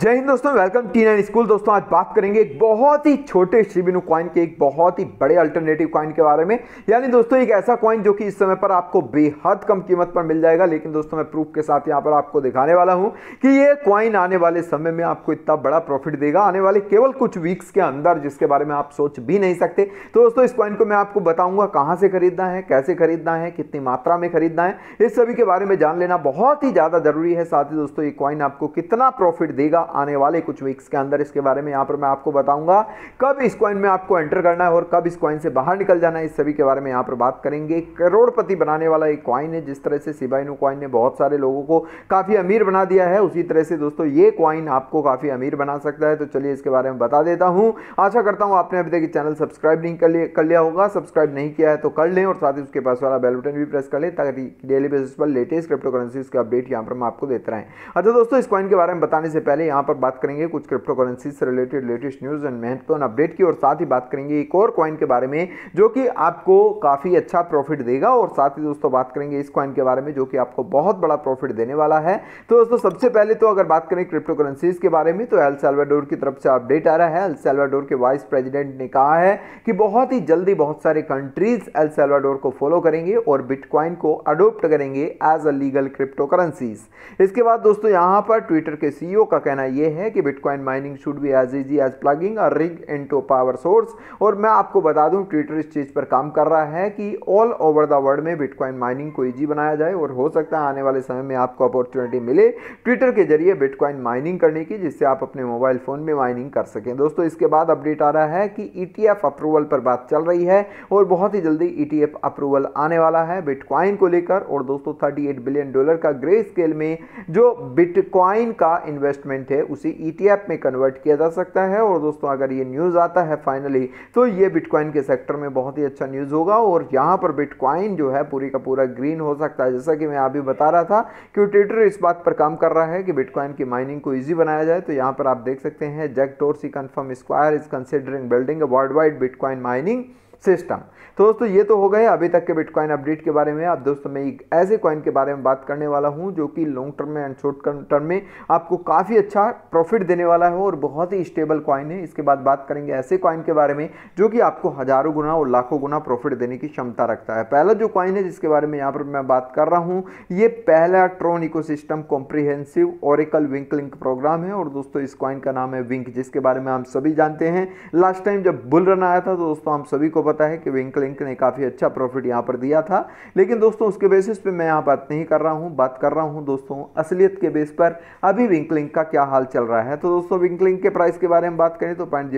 जय हिंद दोस्तों welcome T nine school दोस्तों आज बात करेंगे एक बहुत ही छोटे शिबिनू कॉइन के एक बहुत ही बड़े अल्टरनेटिव कॉइन के बारे में यानी दोस्तों एक ऐसा कॉइन जो कि इस समय पर आपको बेहद कम कीमत पर मिल जाएगा लेकिन दोस्तों मैं प्रूफ के साथ यहाँ पर आपको दिखाने वाला हूँ कि ये कॉइन आने वाले समय में आपको इतना बड़ा प्रॉफिट देगा आने वाले केवल कुछ वीक्स के अंदर जिसके बारे में आप सोच भी नहीं सकते तो दोस्तों इस कॉइन को मैं आपको बताऊंगा कहाँ से खरीदना है कैसे खरीदना है कितनी मात्रा में खरीदना है इस सभी के बारे में जान लेना बहुत ही ज़्यादा जरूरी है साथ ही दोस्तों ये कॉइन आपको कितना प्रॉफिट देगा आने वाले कुछ वीक्स के अंदर इसके बारे में यहाँ पर मैं आपको बताऊंगा कब इस कॉइन में आपको एंटर करना है और कब इस कॉइन से बाहर निकल जाना है इस सभी के बारे में यहाँ पर बात करेंगे करोड़पति बनाने वाला एक कॉइन है जिस तरह से सिबाइनो कॉइन ने बहुत सारे लोगों को काफ़ी अमीर बना दिया है उसी तरह से दोस्तों ये कॉइन आपको काफ़ी अमीर बना सकता है तो चलिए इसके बारे में बता देता हूँ आशा करता हूँ आपने अभी तक चैनल सब्सक्राइब नहीं कर लिया कर लिया होगा सब्सक्राइब नहीं किया है तो कर लें और साथ ही उसके पास वाला बेल बटन भी प्रेस कर लें ताकि डेली बेसिस पर लेटेस्ट क्रिप्टो करेंसी के अपडेट यहाँ पर हम आपको देते रहें अच्छा दोस्तों इस कॉइन के बारे में बताने से पहले यहाँ पर बात करेंगे कुछ क्रिप्टो करेंसी से रिलेटेड लेटेस्ट न्यूज़ एंड महत्वपूर्ण अपडेट की और साथ ही बात करेंगे एक और कॉइन के बारे में जो कि आपको काफ़ी अच्छा प्रॉफिट देगा और साथ ही दोस्तों बात करेंगे इस कॉइन के बारे में जो कि आपको बहुत बड़ा प्रॉफिट देने वाला है तो दोस्तों सबसे पहले तो अगर बात करें क्रिप्टो करेंसीज के बारे में तो एल सेल्वाडोर की तरफ से अपडेट आ रहा है एल सेल्वाडोर के वाइस प्रेजिडेंट ने कहा है कि बहुत ही जल्दी बहुत सारे कंट्रीज एल सेल्वाडोर को फॉलो करेंगे और बिटकॉइन को अडोप्ट करेंगे as a legal crypto currencies इसके बाद दोस्तों यहां पर ट्विटर के सीईओ का कहना यह है कि bitcoin mining should be as easy as plugging a rig into power source और मैं आपको बता दूं ट्विटर इस चीज़ पर काम कर रहा है कि ऑल ओवर द वर्ल्ड में बिटकॉइन माइनिंग को ईजी बनाया जाए और हो सकता है आने वाले समय में आपको अपॉर्चुनिटी मिले ट्विटर के जरिए बिटकॉइन माइनिंग करने की जिससे आप अपने मोबाइल फ़ोन में माइनिंग कर सकें दोस्तों इसके बाद अपडेट आ रहा है कि ई e अप्रूवल पर बात चल रही है और बहुत ही जल्दी ई e अप्रूवल आने वाला है बिटकॉइन को लेकर और दोस्तों थर्टी बिलियन डॉलर का ग्रे स्केल में जो बिटकॉइन का इन्वेस्टमेंट इन्वेस्टमेंट है उसे ई e में कन्वर्ट किया जा सकता है और दोस्तों अगर ये न्यूज़ आता है फाइनली तो ये बिटकॉइन के सेक्टर में बहुत ही अच्छा न्यूज़ होगा और यहाँ पर बिटकॉइन जो है पूरी का पूरा ग्रीन हो सकता है जैसा कि मैं अभी बता रहा था कि ट्विटर इस बात पर काम कर रहा है कि बिटकॉइन की माइनिंग को ईजी बनाया जाए तो यहाँ पर आप देख सकते हैं Jack Dorsey confirm square is considering building world wide bitcoin mining system तो दोस्तों ये तो हो गए अभी तक के बिटकॉइन अपडेट के बारे में अब दोस्तों मैं एक ऐसे कॉइन के बारे में बात करने वाला हूँ जो कि लॉन्ग टर्म में एंड शॉर्ट टर्म में आपको काफ़ी अच्छा प्रॉफिट देने वाला है और बहुत ही स्टेबल कॉइन है इसके बाद बात करेंगे ऐसे कॉइन के बारे में जो कि आपको हज़ारों गुना और लाखों गुना प्रॉफिट देने की क्षमता रखता है पहला जो कॉइन है जिसके बारे में यहाँ पर मैं बात कर रहा हूँ ये पहला Tron eco system comprehensive oracle wink link program है और दोस्तों इस कॉइन का नाम है विंक जिसके बारे में हम सभी जानते हैं लास्ट टाइम जब बुल रन आया था तो दोस्तों हम सभी को पता है कि विंकल इंक ने काफ़ी अच्छा प्रॉफिट यहाँ पर दिया था लेकिन दोस्तों उसके बेसिस पे मैं यहाँ बात नहीं कर रहा हूँ बात कर रहा हूँ दोस्तों असलियत के बेस पर अभी विंकल इंक का क्या हाल चल रहा है तो दोस्तों विंकल इंक के प्राइस के बारे में बात करें तो पॉइंट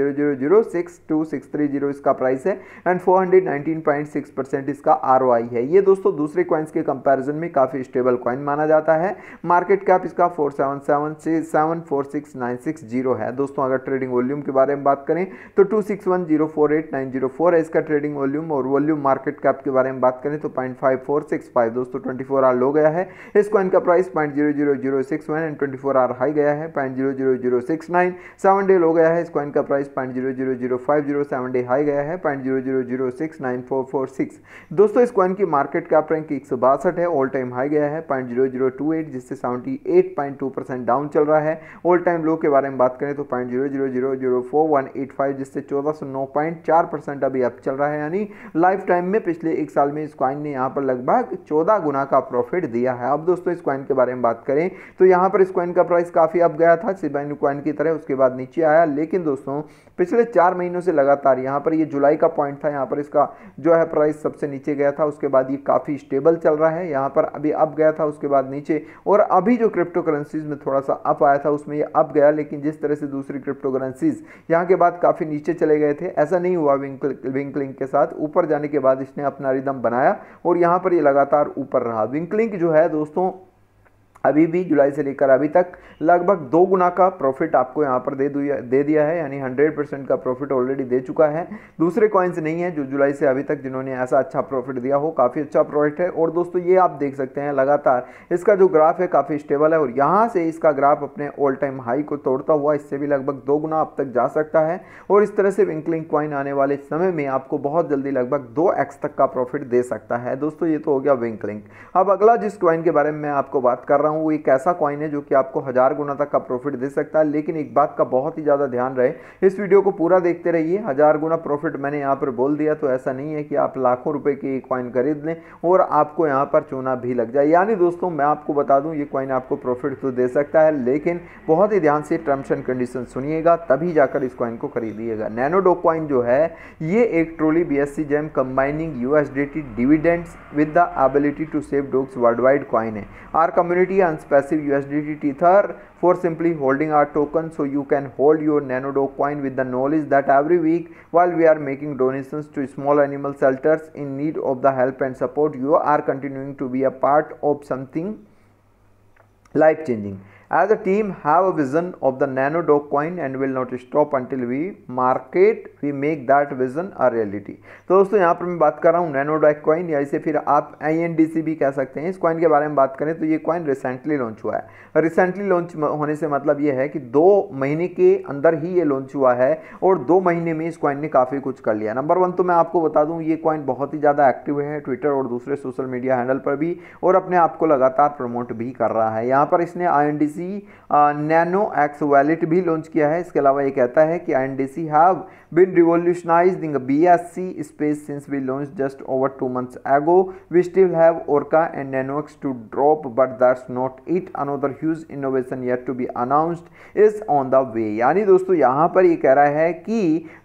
इसका प्राइस है एंड फोर इसका आर है ये दोस्तों दूसरे क्वाइंस के कंपेरिजन में काफ़ी स्टेबल क्वाइन माना जाता है मार्केट कैप इसका फोर सेवन है दोस्तों अगर ट्रेडिंग वॉल्यूम के बारे में बात करें तो two six one zero four eight nine zero four है इसका ट्रेडिंग वॉल्यूम और वॉल्यूम मार्केट कैप के बारे में बात करें तो point five four six five दोस्तों ट्वेंटी फोर आर लो गया है इस कॉइन का price point zero zero zero six one and twenty four hour high गया है point zero zero zero six nine seven day low गया है इस कॉइन का price point zero zero zero five zero seven day high गया है point zero zero zero six nine four four six दोस्तों इस कॉइन की मार्केट कैप रैंक एक सौ बासठ है ऑल टाइम हाई गया है point zero zero two eight जिससे seventy eight point two percent down चल रहा है ऑल टाइम लो के बारे में बात करें तो point zero zero zero zero four one eight five जिससे चौदह सौ नौ पॉइंट चार परसेंट अभी अब चल चल रहा है यानी लाइफ टाइम में पिछले एक साल में इस क्वाइन ने यहाँ पर लगभग चौदह गुना का प्रॉफिट दिया है अब दोस्तों इस क्वाइन के बारे में बात करें तो यहाँ पर इस क्वाइन का प्राइस काफ़ी अप गया था सिबाइन क्वाइन की तरह उसके बाद नीचे आया लेकिन दोस्तों पिछले चार महीनों से लगातार यहाँ पर ये जुलाई का पॉइंट था यहाँ पर इसका जो है प्राइस सबसे नीचे गया था उसके बाद ये काफ़ी स्टेबल चल रहा है यहाँ पर अभी अप गया था उसके बाद नीचे और अभी जो क्रिप्टो करेंसीज में थोड़ा सा अप आया था उसमें ये अप गया लेकिन जिस तरह से दूसरी क्रिप्टो करेंसीज यहाँ के बाद काफ़ी नीचे चले गए थे ऐसा नहीं हुआ विंक विंक विंकलिंग के साथ ऊपर जाने के बाद इसने अपना रिदम बनाया और यहाँ पर ये लगातार ऊपर रहा विंकलिंग जो है दोस्तों अभी भी जुलाई से लेकर अभी तक लगभग दो गुना का प्रॉफिट आपको यहाँ पर दे दिया दे दिया है यानी 100 परसेंट का प्रॉफिट ऑलरेडी दे चुका है दूसरे कॉइन्स नहीं है जो जुलाई से अभी तक जिन्होंने ऐसा अच्छा प्रॉफिट दिया हो काफ़ी अच्छा प्रॉफिट है और दोस्तों ये आप देख सकते हैं लगातार इसका जो ग्राफ है काफ़ी स्टेबल है और यहाँ से इसका ग्राफ अपने ऑल टाइम हाई को तोड़ता हुआ इससे भी लगभग दो गुना अब तक जा सकता है और इस तरह से विंकलिंग कॉइन आने वाले समय में आपको बहुत जल्दी लगभग दो एक्स तक का प्रॉफिट दे सकता है दोस्तों ये तो हो गया विंकलिंग अब अगला जिस कॉइन के बारे में मैं आपको बात कर रहा हूँ हूँ वो एक ऐसा कॉइन है जो कि आपको हज़ार गुना तक का प्रॉफिट दे सकता है लेकिन एक बात का बहुत ही ज़्यादा ध्यान रहे इस वीडियो को पूरा देखते रहिए हज़ार गुना प्रॉफिट मैंने यहाँ पर बोल दिया तो ऐसा नहीं है कि आप लाखों रुपये की कॉइन खरीद लें और आपको यहाँ पर चूना भी लग जाए यानी दोस्तों मैं आपको बता दूँ ये कॉइन आपको प्रॉफिट तो दे सकता है लेकिन बहुत ही ध्यान से टर्म्स एंड कंडीशन सुनिएगा तभी जाकर इस कॉइन को खरीदिएगा नैनोडो कॉइन जो है ये एक truly B S C gem combining U S D T dividends with the ability to save dogs world wide coin है our community and passive USDT Tether for simply holding our token so you can hold your Nanodo coin with the knowledge that every week while we are making donations to small animal shelters in need of the help and support you are continuing to be a part of something life changing. As a team have a vision of the Nanodo coin and will not stop until we market we make that vision a reality तो दोस्तों यहाँ पर मैं बात कर रहा हूँ नैनोडॉक coin या इसे फिर आप आई भी कह सकते हैं इस कॉइन के बारे में बात करें तो ये कॉइन रिसेंटली लॉन्च हुआ है रिसेंटली लॉन्च होने से मतलब ये है कि दो महीने के अंदर ही ये लॉन्च हुआ है और दो महीने में इस कॉइन ने काफ़ी कुछ कर लिया नंबर वन तो मैं आपको बता दूँ ये कॉइन बहुत ही ज़्यादा एक्टिव है ट्विटर और दूसरे सोशल मीडिया हैंडल पर भी और अपने आप को लगातार प्रमोट भी कर रहा है यहाँ पर इसने आई नैनो एक्स वैलेट भी लॉन्च किया है इसके अलावा ये कहता है कि I N D C have been been revolutionizing BSC space since we launched just over two months ago. We still have Orca and NanoX to drop but that's not it. Another huge innovation yet to be announced is on the way. यानी दोस्तों यहाँ पर ये कह रहा है कि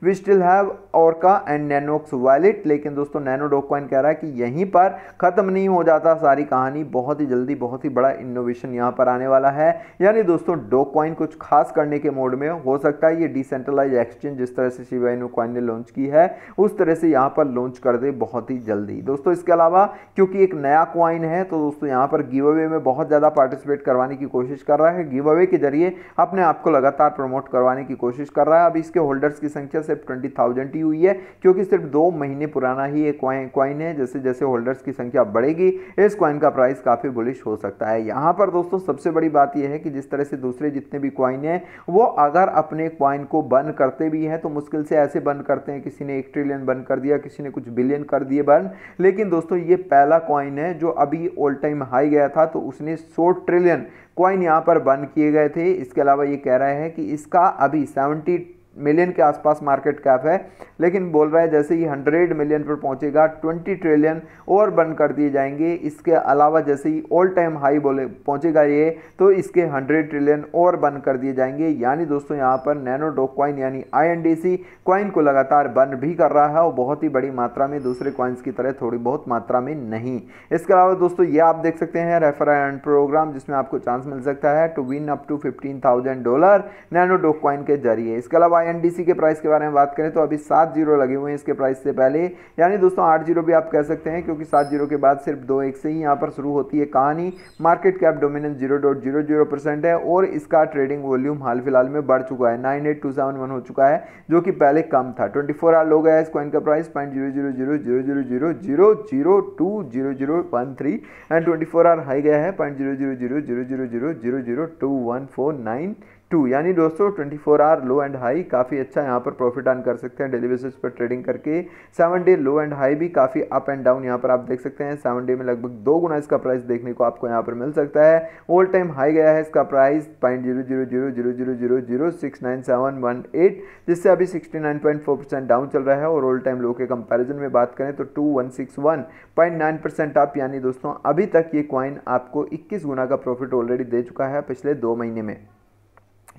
we still have Orca and NanoX wallet, लेकिन दोस्तों Nano Dogecoin कह रहा है कि यहीं पर ख़त्म नहीं हो जाता सारी कहानी बहुत ही जल्दी बहुत ही बड़ा इनोवेशन यहाँ पर आने वाला है यानी दोस्तों डॉकॉइन कुछ खास करने के मोड में हो सकता है ये डिसेंट्रलाइज एक्सचेंज जिस तरह से शिवाइन डाइनोक्वाइन ने लॉन्च की है उस तरह से यहाँ पर लॉन्च कर दे बहुत ही जल्दी दोस्तों इसके अलावा क्योंकि एक नया क्वाइन है तो दोस्तों यहाँ पर गिव अवे में बहुत ज़्यादा पार्टिसिपेट करवाने की कोशिश कर रहा है गिव अवे के जरिए अपने आप को लगातार प्रमोट करवाने की कोशिश कर रहा है अब इसके होल्डर्स की संख्या सिर्फ ट्वेंटी ही हुई है क्योंकि सिर्फ दो महीने पुराना ही एक क्वाइन है जैसे जैसे होल्डर्स की संख्या बढ़ेगी इस क्वाइन का प्राइस काफ़ी बुलिश हो सकता है यहाँ पर दोस्तों सबसे बड़ी बात यह है कि जिस तरह से दूसरे जितने भी क्वाइन हैं वो अगर अपने क्वाइन को बंद करते भी हैं तो मुश्किल से पैसे बंद करते हैं किसी ने एक ट्रिलियन बंद कर दिया किसी ने कुछ बिलियन कर दिए बर्न लेकिन दोस्तों ये पहला कॉइन है जो अभी ऑल टाइम हाई गया था तो उसने सौ ट्रिलियन कॉइन यहाँ पर बंद किए गए थे इसके अलावा ये कह रहा है कि इसका अभी सेवेंटी मिलियन के आसपास मार्केट कैप है लेकिन बोल रहा है जैसे ही हंड्रेड मिलियन पर पहुंचेगा ट्वेंटी ट्रिलियन और बन कर दिए जाएंगे इसके अलावा जैसे ही ऑल टाइम हाई बोले पहुंचेगा ये तो इसके हंड्रेड ट्रिलियन और बन कर दिए जाएंगे यानी दोस्तों यहाँ पर नैनो डॉक क्वाइन यानी आई क्वाइन को लगातार बन भी कर रहा है और बहुत ही बड़ी मात्रा में दूसरे क्वाइंस की तरह थोड़ी बहुत मात्रा में नहीं इसके अलावा दोस्तों ये आप देख सकते हैं रेफर एंड प्रोग्राम जिसमें आपको चांस मिल सकता है to win up to fifteen dollar nano doge coin के जरिए इसके अलावा वाई के प्राइस के बारे में बात करें तो अभी सात जीरो लगे हुए हैं इसके प्राइस से पहले यानी दोस्तों आठ जीरो भी आप कह सकते हैं क्योंकि सात जीरो के बाद सिर्फ दो एक से ही यहाँ पर शुरू होती है कहानी market cap dominance zero dot zero zero percent है और इसका ट्रेडिंग वॉल्यूम हाल फिलहाल में बढ़ चुका है nine eight two seven one हो चुका है जो कि पहले कम था ट्वेंटी फोर आर हो गया इस कॉइन का price point zero zero zero zero zero zero zero zero two zero zero one three and twenty four hour high गया है point zero zero zero zero zero zero zero zero two one four nine two यानी दोस्तों 24 four hour low and high काफ़ी अच्छा यहाँ पर profit earn कर सकते हैं डेली बेसिस पर ट्रेडिंग करके seven day low and high भी काफ़ी अप एंड डाउन यहाँ पर आप देख सकते हैं सेवन डे में लगभग दो गुना इसका प्राइस देखने को आपको यहाँ पर मिल सकता है ओल्ड टाइम हाई गया है इसका price point zero zero zero zero zero zero zero six nine seven one eight जिससे अभी sixty nine point four percent down चल रहा है और ओल्ड टाइम लो के कंपेरिजन में बात करें तो two one six one point nine percent आप यानी दोस्तों अभी तक ये क्वाइन आपको इक्कीस गुना का प्रॉफिट ऑलरेडी दे चुका है पिछले दो महीने में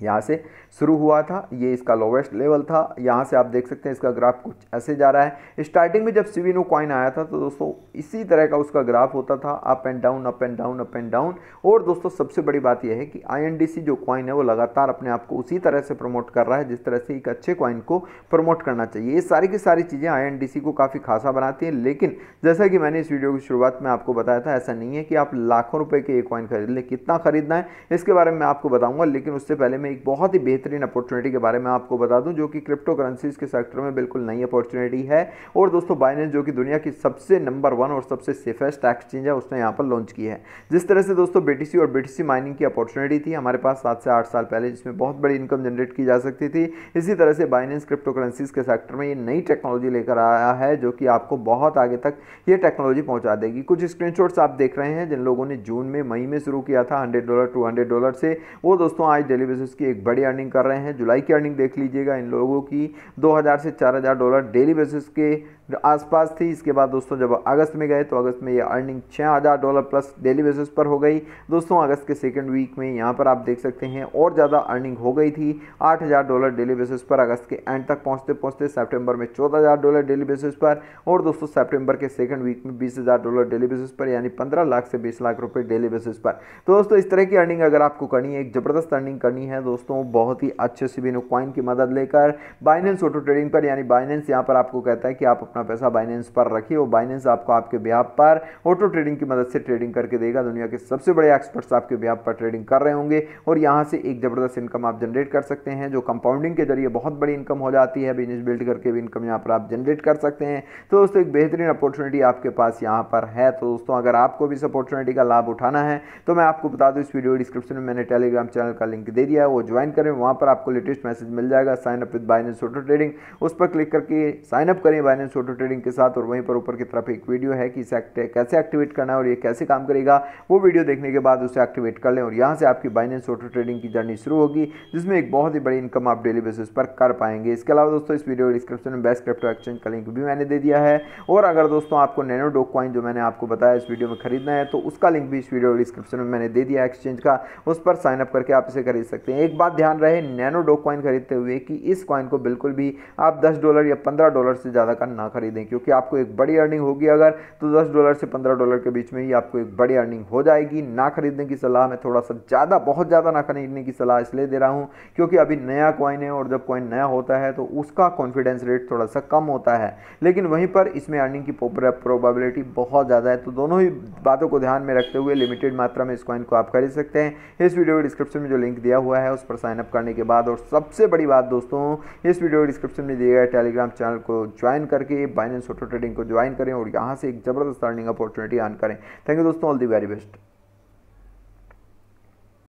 यहाँ से शुरू हुआ था ये इसका लोवेस्ट लेवल था यहाँ से आप देख सकते हैं इसका ग्राफ कुछ ऐसे जा रहा है स्टार्टिंग में जब सिविनो कॉइन आया था तो दोस्तों इसी तरह का उसका ग्राफ होता था up and down up and down up and down और दोस्तों सबसे बड़ी बात यह है कि आई जो कॉइन है वो लगातार अपने आप को उसी तरह से प्रमोट कर रहा है जिस तरह से एक अच्छे कॉइन को प्रमोट करना चाहिए ये सारी की सारी चीज़ें आई को काफ़ी खासा बनाती हैं लेकिन जैसा कि मैंने इस वीडियो की शुरुआत में आपको बताया था ऐसा नहीं है कि आप लाखों रुपये के ये कॉइन खरीद लें कितना खरीदना है इसके बारे में आपको बताऊँगा लेकिन उससे पहले मैं में एक बहुत ही बेहतरीन अपॉर्चुनिटी के बारे में आपको बता दूं जो कि क्रिप्टो करेंसीज के सेक्टर में बिल्कुल नई अपॉर्चुनिटी है और दोस्तों बाइनेंस जो कि दुनिया की सबसे नंबर वन और सबसे सेफेस्ट एक्सचेंज है उसने यहाँ पर लॉन्च की है जिस तरह से दोस्तों बी और बी माइनिंग की अपॉर्चुनिटी थी हमारे पास सात से आठ साल पहले जिसमें बहुत बड़ी इनकम जनरेट की जा सकती थी इसी तरह से बाइनेंस क्रिप्टो करेंसीज के सेक्टर में ये नई टेक्नोलॉजी लेकर आया है जो कि आपको बहुत आगे तक ये टेक्नोलॉजी पहुँचा देगी कुछ स्क्रीन आप देख रहे हैं जिन लोगों ने जून में मई में शुरू किया था hundred dollar to hundred dollar से वो दोस्तों आज डेली बेसिस जिसकी एक बड़ी अर्निंग कर रहे हैं जुलाई की अर्निंग देख लीजिएगा इन लोगों की 2000 से 4000 डॉलर डेली बेसिस के आसपास थी इसके बाद दोस्तों जब अगस्त में गए तो अगस्त में ये earning 6000 dollar plus daily basis पर हो गई दोस्तों अगस्त के सेकेंड वीक में यहाँ पर आप देख सकते हैं और ज़्यादा अर्निंग हो गई थी 8000 डॉलर डेली बेसिस पर अगस्त के एंड तक पहुँचते पहुँचते सेप्टेम्बर में चौदह डॉलर डेली बेसिस पर और दोस्तों सेप्टेम्बर के सेकेंड वीक में बीस डॉलर डेली बेसिस पर यानी पंद्रह लाख से बीस लाख रुपये डेली बेसिस पर तो दोस्तों इस तरह की अर्निंग अगर आपको करनी है एक ज़बरदस्त अर्निंग करनी है दोस्तों बहुत ही अच्छे से बिनो क्वाइन की मदद लेकर बाइनेंस ऑटो ट्रेडिंग पर यानी बाइनेंस यहाँ पर आपको कहता है कि आप अपना अपना पैसा बाइनेंस पर रखिए वो बाइनेंस आपको आपके ब्याह पर ऑटो ट्रेडिंग की मदद से ट्रेडिंग करके देगा दुनिया के सबसे बड़े एक्सपर्ट्स आपके ब्याह पर ट्रेडिंग कर रहे होंगे और यहाँ से एक ज़बरदस्त इनकम आप जनरेट कर सकते हैं जो कंपाउंडिंग के जरिए बहुत बड़ी इनकम हो जाती है बिजनेस बिल्ड करके भी इनकम यहाँ पर आप जनरेट कर सकते हैं तो दोस्तों एक बेहतरीन अपॉर्चुनिटी आपके पास यहाँ पर है तो दोस्तों अगर आपको भी इस अपॉर्चुनिटी का लाभ उठाना है तो मैं आपको बता दूँ इस वीडियो डिस्क्रिप्शन में मैंने टेलीग्राम चैनल का लिंक दे दिया है वो ज्वाइन करें वहाँ पर आपको लेटेस्ट मैसेज मिल जाएगा sign up with Binance auto trading उस पर क्लिक करके साइन अप करें बाइनेंस छोटो ट्रेडिंग के साथ और वहीं पर ऊपर की तरफ एक वीडियो है कि इसे कैसे एक्टिवेट करना है और ये कैसे काम करेगा वो वीडियो देखने के बाद उसे एक्टिवेट कर लें और यहाँ से आपकी बाइनेंस ऑटो ट्रेडिंग की जर्नी शुरू होगी जिसमें एक बहुत ही बड़ी इनकम आप डेली बेसिस पर कर पाएंगे इसके अलावा दोस्तों इस वीडियो डिस्क्रिप्शन में बेस्ट क्रिप्टो एक्सचेंज का लिंक भी मैंने दे दिया है और अगर दोस्तों आपको नैनो डोकवाइन जो मैंने आपको बताया इस वीडियो में खरीदना है तो उसका लिंक भी इस वीडियो डिस्क्रिप्शन में मैंने दे दिया एक्सचेंज का उस पर साइनअप करके आप इसे खरीद सकते हैं एक बात ध्यान रहे नैनो डोक क्वाइन खरीदते हुए कि इस कॉइन को बिल्कुल भी आप दस डॉलर या पंद्रह डॉलर से ज़्यादा का ना ख़रीदें क्योंकि आपको एक बड़ी अर्निंग होगी अगर तो दस डॉलर से पंद्रह डॉलर के बीच में ही आपको एक बड़ी अर्निंग हो जाएगी ना खरीदने की सलाह मैं थोड़ा सा ज़्यादा बहुत ज़्यादा ना खरीदने की सलाह इसलिए दे रहा हूँ क्योंकि अभी नया कॉइन है और जब कॉइन नया होता है तो उसका कॉन्फिडेंस रेट थोड़ा सा कम होता है लेकिन वहीं पर इसमें अर्निंग की प्रोबेबिलिटी बहुत ज़्यादा है तो दोनों ही बातों को ध्यान में रखते हुए लिमिटेड मात्रा में इस कॉइन को आप खरीद सकते हैं इस वीडियो के डिस्क्रिप्शन में जो लिंक दिया हुआ है उस पर साइनअप करने के बाद और सबसे बड़ी बात दोस्तों इस वीडियो डिस्क्रिप्शन में दिए गए टेलीग्राम चैनल को ज्वाइन करके जाइए बाइनेंस ऑटो ट्रेडिंग को ज्वाइन करें और यहाँ से एक ज़बरदस्त अर्निंग अपॉर्चुनिटी आन करें थैंक यू दोस्तों ऑल दी वेरी बेस्ट